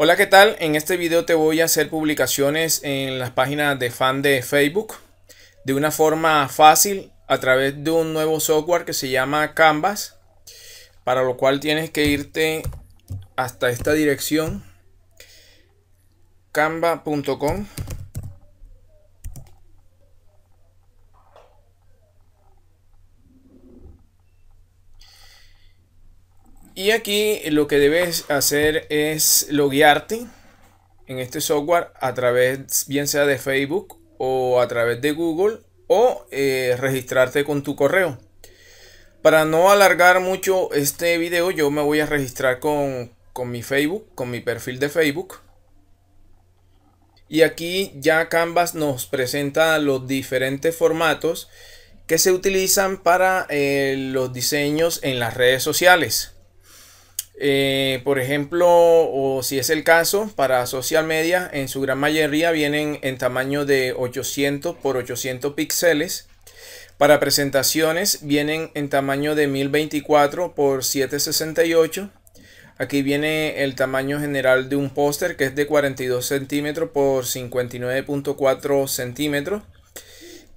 Hola, ¿qué tal? En este video te voy a hacer publicaciones en las páginas de fan de Facebook de una forma fácil a través de un nuevo software que se llama Canvas, para lo cual tienes que irte hasta esta dirección canva.com Y aquí lo que debes hacer es loguearte en este software a través, bien sea de Facebook o a través de Google o eh, registrarte con tu correo. Para no alargar mucho este video, yo me voy a registrar con, mi Facebook, con mi perfil de Facebook. Y aquí ya Canvas nos presenta los diferentes formatos que se utilizan para eh, los diseños en las redes sociales. Eh, por ejemplo, o si es el caso, para social media en su gran mayoría vienen en tamaño de 800 por 800 píxeles. Para presentaciones vienen en tamaño de 1024 por 768. Aquí viene el tamaño general de un póster que es de 42 centímetros por 59.4 centímetros.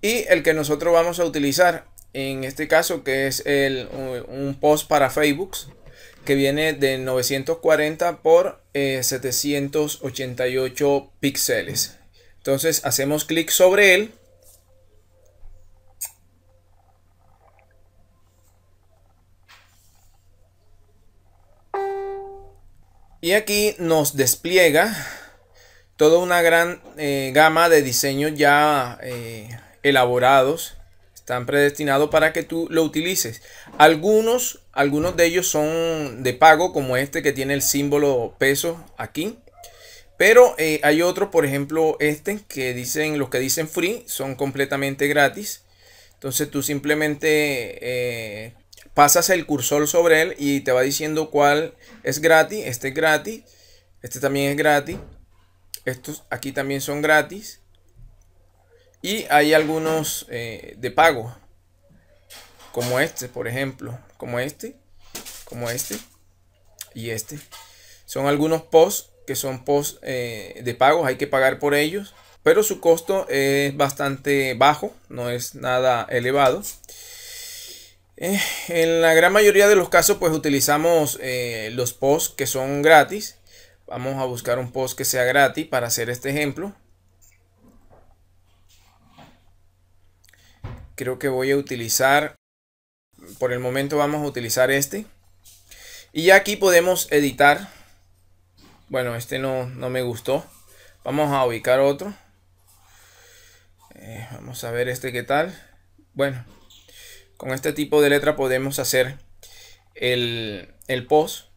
Y el que nosotros vamos a utilizar en este caso que es el, un post para Facebook que viene de 940 por 788 eh, píxeles. Entonces hacemos clic sobre él. Y aquí nos despliega toda una gran eh, gama de diseños ya eh, elaborados están predestinados para que tú lo utilices. Algunos, algunos de ellos son de pago, como este que tiene el símbolo peso aquí. Pero eh, hay otros, por ejemplo, este que dicen, los que dicen free, son completamente gratis. Entonces tú simplemente eh, pasas el cursor sobre él y te va diciendo cuál es gratis. Este es gratis. Este también es gratis. Estos aquí también son gratis. Y hay algunos eh, de pago, como este, por ejemplo, como este, como este y este. Son algunos posts que son posts eh, de pagos, hay que pagar por ellos, pero su costo es bastante bajo, no es nada elevado. Eh, en la gran mayoría de los casos, pues utilizamos los posts que son gratis. Vamos a buscar un post que sea gratis para hacer este ejemplo. creo que voy a utilizar, por el momento vamos a utilizar este. Y ya aquí podemos editar. Bueno, este no, no me gustó. Vamos a ubicar otro. Eh, vamos a ver este qué tal. Bueno, con este tipo de letra podemos hacer el, el post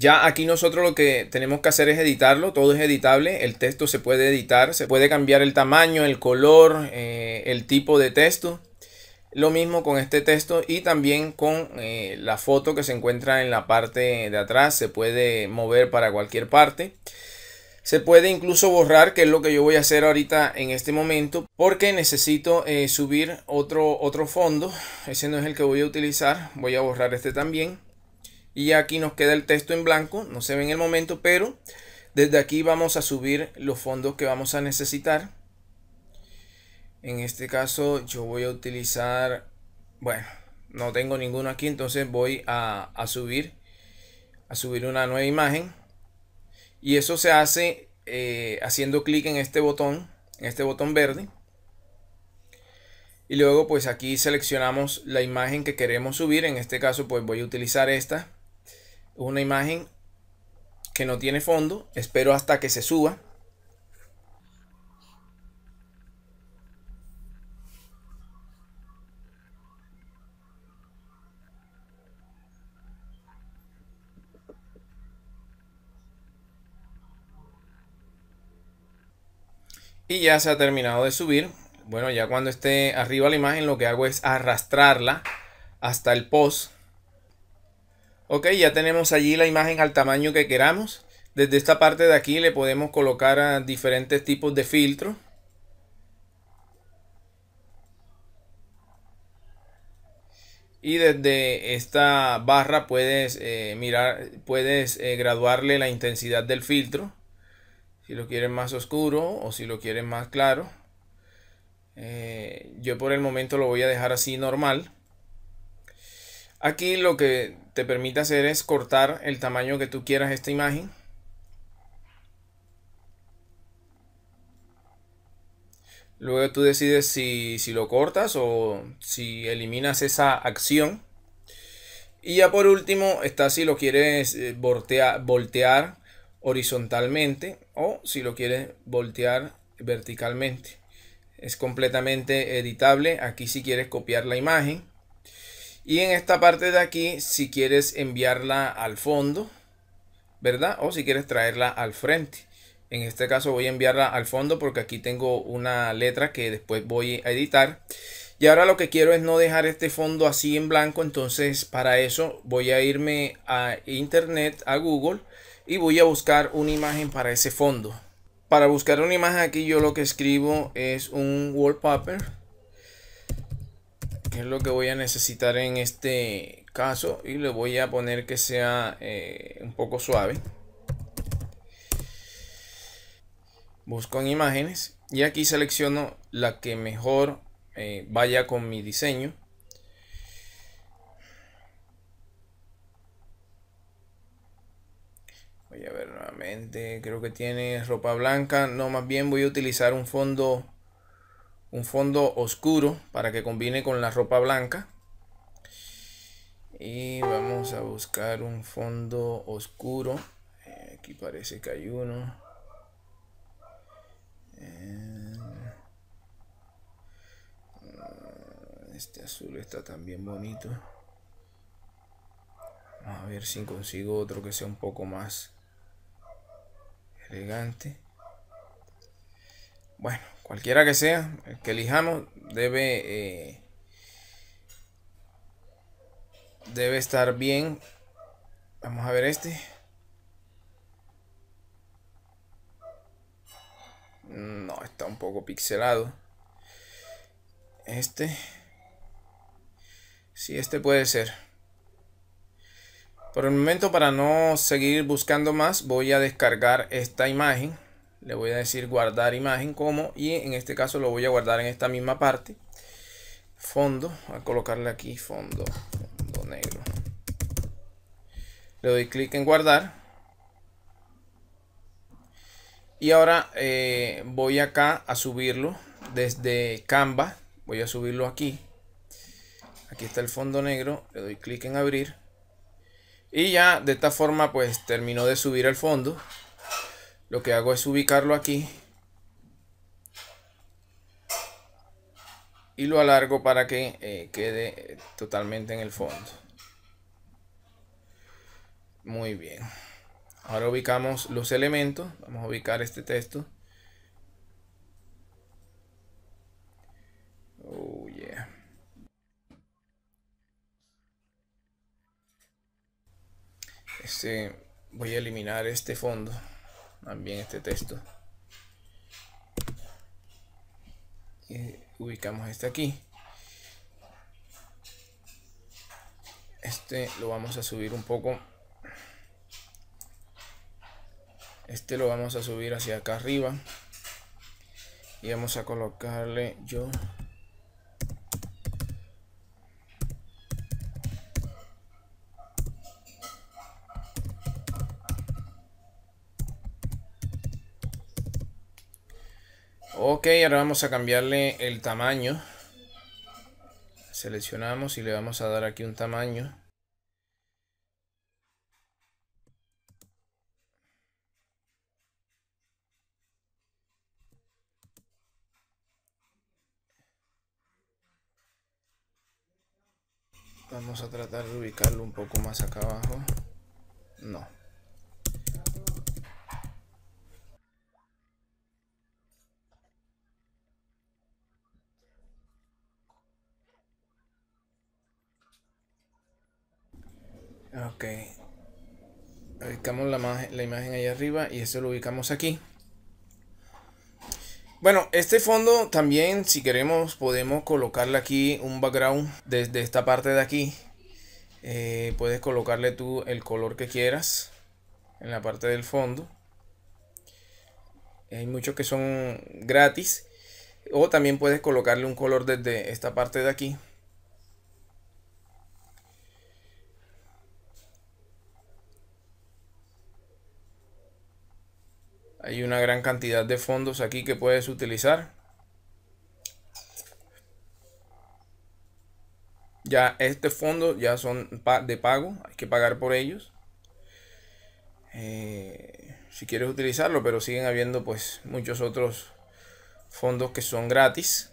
ya aquí nosotros lo que tenemos que hacer es editarlo, todo es editable, el texto se puede editar, se puede cambiar el tamaño, el color, eh, el tipo de texto. Lo mismo con este texto y también con eh, la foto que se encuentra en la parte de atrás, se puede mover para cualquier parte. Se puede incluso borrar, que es lo que yo voy a hacer ahorita en este momento, porque necesito eh, subir otro, otro fondo. Ese no es el que voy a utilizar, voy a borrar este también y aquí nos queda el texto en blanco, no se ve en el momento, pero desde aquí vamos a subir los fondos que vamos a necesitar. En este caso yo voy a utilizar, bueno, no tengo ninguno aquí, entonces voy a, subir, a subir una nueva imagen. Y eso se hace eh, haciendo clic en este botón, en este botón verde. Y luego pues aquí seleccionamos la imagen que queremos subir, en este caso pues voy a utilizar esta una imagen que no tiene fondo. Espero hasta que se suba. Y ya se ha terminado de subir. Bueno, ya cuando esté arriba la imagen lo que hago es arrastrarla hasta el post Ok, ya tenemos allí la imagen al tamaño que queramos. Desde esta parte de aquí le podemos colocar a diferentes tipos de filtro. Y desde esta barra puedes eh, mirar, puedes eh, graduarle la intensidad del filtro. Si lo quieres más oscuro o si lo quieres más claro. Eh, yo por el momento lo voy a dejar así normal. Aquí lo que te permite hacer es cortar el tamaño que tú quieras esta imagen. Luego tú decides si, si, lo cortas o si eliminas esa acción. Y ya por último está si lo quieres eh, voltear horizontalmente o si lo quieres voltear verticalmente. Es completamente editable. Aquí si quieres copiar la imagen y en esta parte de aquí, si quieres enviarla al fondo, ¿verdad? O si quieres traerla al frente. En este caso voy a enviarla al fondo porque aquí tengo una letra que después voy a editar. Y ahora lo que quiero es no dejar este fondo así en blanco. Entonces para eso voy a irme a internet, a Google y voy a buscar una imagen para ese fondo. Para buscar una imagen aquí yo lo que escribo es un wallpaper es lo que voy a necesitar en este caso y le voy a poner que sea eh, un poco suave busco en imágenes y aquí selecciono la que mejor eh, vaya con mi diseño voy a ver nuevamente creo que tiene ropa blanca no más bien voy a utilizar un fondo un fondo oscuro para que combine con la ropa blanca. Y vamos a buscar un fondo oscuro. Eh, aquí parece que hay uno. Eh, este azul está también bonito. a ver si consigo otro que sea un poco más elegante. Bueno, cualquiera que sea, el que elijamos debe, eh, debe estar bien. Vamos a ver este. No, está un poco pixelado. Este. Sí, este puede ser. Por el momento, para no seguir buscando más, voy a descargar esta imagen le voy a decir guardar imagen como y en este caso lo voy a guardar en esta misma parte fondo a colocarle aquí fondo, fondo negro le doy clic en guardar y ahora eh, voy acá a subirlo desde Canva voy a subirlo aquí aquí está el fondo negro le doy clic en abrir y ya de esta forma pues terminó de subir el fondo lo que hago es ubicarlo aquí y lo alargo para que eh, quede totalmente en el fondo muy bien ahora ubicamos los elementos vamos a ubicar este texto oh yeah este, voy a eliminar este fondo también este texto eh, ubicamos este aquí este lo vamos a subir un poco este lo vamos a subir hacia acá arriba y vamos a colocarle yo Ok, ahora vamos a cambiarle el tamaño. Seleccionamos y le vamos a dar aquí un tamaño. Vamos a tratar de ubicarlo un poco más acá abajo. No. la, imagen ahí arriba y esto lo ubicamos aquí. Bueno, este fondo también, si queremos, podemos colocarle aquí un background desde esta parte de aquí. Eh, puedes colocarle tú el color que quieras en la parte del fondo. Hay muchos que son gratis. O también puedes colocarle un color desde esta parte de aquí. Hay una gran cantidad de fondos aquí que puedes utilizar. Ya este fondo ya son de pago, hay que pagar por ellos. Eh, si quieres utilizarlo, pero siguen habiendo pues muchos otros fondos que son gratis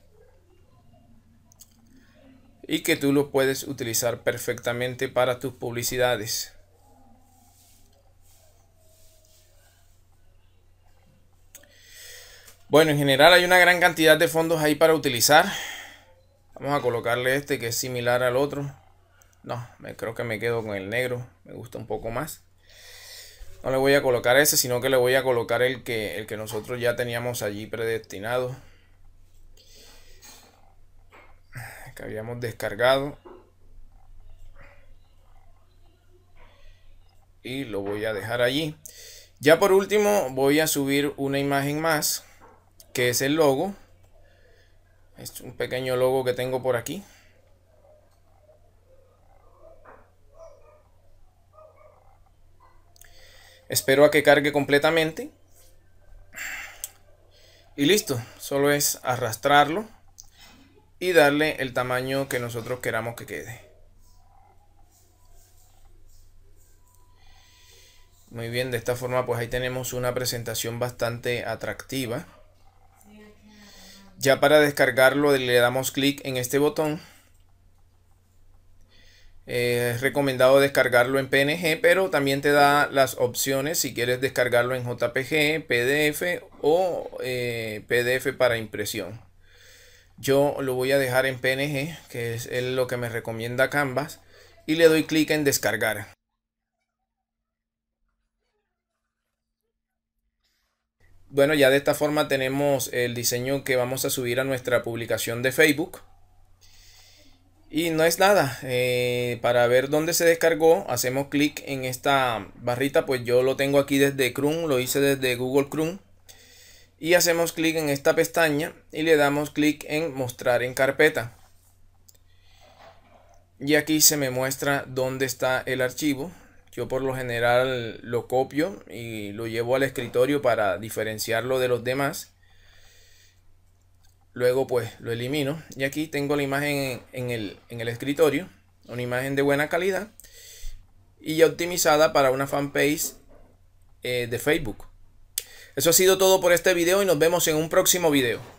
y que tú los puedes utilizar perfectamente para tus publicidades. Bueno, en general hay una gran cantidad de fondos ahí para utilizar. Vamos a colocarle este que es similar al otro. No, me, creo que me quedo con el negro. Me gusta un poco más. No le voy a colocar ese, sino que le voy a colocar el que, el que nosotros ya teníamos allí predestinado. Que habíamos descargado. Y lo voy a dejar allí. Ya por último voy a subir una imagen más que es el logo. Es un pequeño logo que tengo por aquí. Espero a que cargue completamente. Y listo, solo es arrastrarlo y darle el tamaño que nosotros queramos que quede. Muy bien, de esta forma pues ahí tenemos una presentación bastante atractiva. Ya para descargarlo le damos clic en este botón. Eh, es recomendado descargarlo en PNG, pero también te da las opciones si quieres descargarlo en JPG, PDF o eh, PDF para impresión. Yo lo voy a dejar en PNG, que es lo que me recomienda Canvas, y le doy clic en descargar. Bueno, ya de esta forma tenemos el diseño que vamos a subir a nuestra publicación de Facebook. Y no es nada, eh, para ver dónde se descargó, hacemos clic en esta barrita, pues yo lo tengo aquí desde Chrome, lo hice desde Google Chrome. Y hacemos clic en esta pestaña y le damos clic en mostrar en carpeta. Y aquí se me muestra dónde está el archivo, yo por lo general lo copio y lo llevo al escritorio para diferenciarlo de los demás. Luego pues lo elimino y aquí tengo la imagen en el, escritorio, una imagen de buena calidad y ya optimizada para una fanpage eh, de Facebook. Eso ha sido todo por este video y nos vemos en un próximo video.